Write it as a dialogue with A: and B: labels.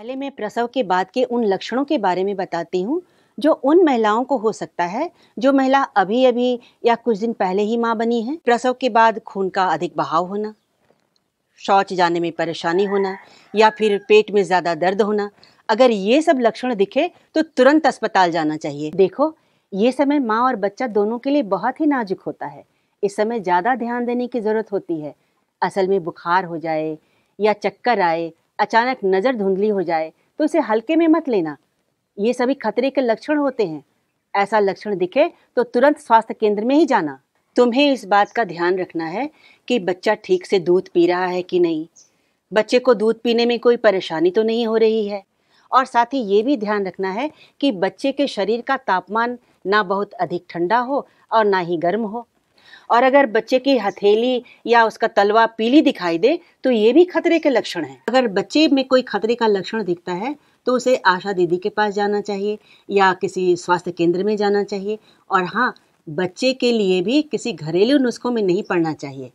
A: पहले मैं प्रसव के बाद के उन लक्षणों के बारे में बताती हूँ जो उन महिलाओं को हो सकता है जो महिला अभी अभी या कुछ दिन पहले ही माँ बनी है प्रसव के बाद खून का अधिक बहाव होना शौच जाने में परेशानी होना या फिर पेट में ज़्यादा दर्द होना अगर ये सब लक्षण दिखे तो तुरंत अस्पताल जाना चाहिए देखो ये समय माँ और बच्चा दोनों के लिए बहुत ही नाजुक होता है इस समय ज़्यादा ध्यान देने की ज़रूरत होती है असल में बुखार हो जाए या चक्कर आए अचानक नज़र धुंधली हो जाए तो इसे हल्के में मत लेना ये सभी खतरे के लक्षण होते हैं ऐसा लक्षण दिखे तो तुरंत स्वास्थ्य केंद्र में ही जाना तुम्हें इस बात का ध्यान रखना है कि बच्चा ठीक से दूध पी रहा है कि नहीं बच्चे को दूध पीने में कोई परेशानी तो नहीं हो रही है और साथ ही ये भी ध्यान रखना है कि बच्चे के शरीर का तापमान ना बहुत अधिक ठंडा हो और ना ही गर्म हो और अगर बच्चे की हथेली या उसका तलवा पीली दिखाई दे तो ये भी खतरे के लक्षण हैं अगर बच्चे में कोई खतरे का लक्षण दिखता है तो उसे आशा दीदी के पास जाना चाहिए या किसी स्वास्थ्य केंद्र में जाना चाहिए और हाँ बच्चे के लिए भी किसी घरेलू नुस्खों में नहीं पड़ना चाहिए